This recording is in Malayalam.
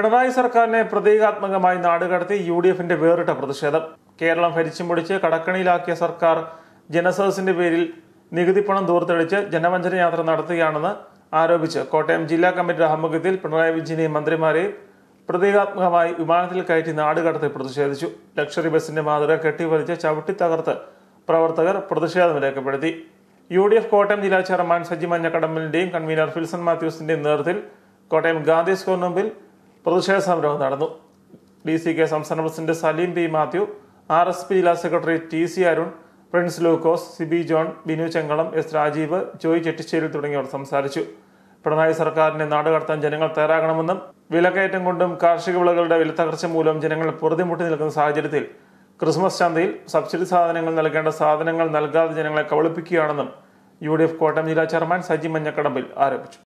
പിണറായി സർക്കാരിനെ പ്രതീകാത്മകമായി നാടുകടത്തി യു ഡി എഫിന്റെ വേറിട്ട പ്രതിഷേധം കേരളം ഭരിച്ചു മുടിച്ച് കടക്കണിയിലാക്കിയ സർക്കാർ ജനസദസിന്റെ പേരിൽ നികുതി പണം ദൂർത്തടിച്ച് ജനവഞ്ചന യാത്ര നടത്തുകയാണെന്ന് ആരോപിച്ച് കോട്ടയം ജില്ലാ കമ്മിറ്റിയുടെ ആഭിമുഖ്യത്തിൽ പിണറായി വിജയനെയും മന്ത്രിമാരെയും പ്രതീകാത്മകമായി വിമാനത്തിൽ കയറ്റി നാടുകടത്തി പ്രതിഷേധിച്ചു ലക്ഷറി ബസിന്റെ മാതൃക കെട്ടിവലിച്ച് ചവിട്ടിത്തകർത്ത് പ്രവർത്തകർ പ്രതിഷേധം രേഖപ്പെടുത്തി യു ഡി എഫ് കോട്ടയം ജില്ലാ ചെയർമാൻ സജി മഞ്ഞക്കടമ്പലിന്റെയും കൺവീനർ ഫിൽസൺ മാത്യൂസിന്റെയും നേതൃത്വത്തിൽ കോട്ടയം ഗാന്ധി സ്കൂളിന് മുമ്പിൽ പ്രതിഷേധ സമരവും നടന്നു ഡി സി കെ സംസ്ഥാന president Saleem P Mathew R S P ജില്ലാ secretary T C Arun Prince Lukose Sibi John Binu Chengalam S Rajeev Joy Chettissery തുടങ്ങിയവർ സംസാരിച്ചു പിണറായി സർക്കാരിനെ നാടുകടത്താൻ ജനങ്ങൾ തയ്യാറാകണമെന്നും വിലക്കയറ്റം കൊണ്ടും കാർഷിക വിളകളുടെ വിലത്തകർച്ച മൂലം ജനങ്ങൾ പൊറുതിമുട്ടി നിൽക്കുന്ന സാഹചര്യത്തിൽ ക്രിസ്മസ് ചന്തയിൽ സബ്സിഡി സാധനങ്ങൾ നൽകേണ്ട സാധനങ്ങൾ നൽകാതെ ജനങ്ങളെ കബളിപ്പിക്കുകയാണെന്നും യു ഡി എഫ് കോട്ടയം ജില്ലാ ചെയർമാൻ സജി മഞ്ഞക്കടമ്പിൽ ആരോപിച്ചു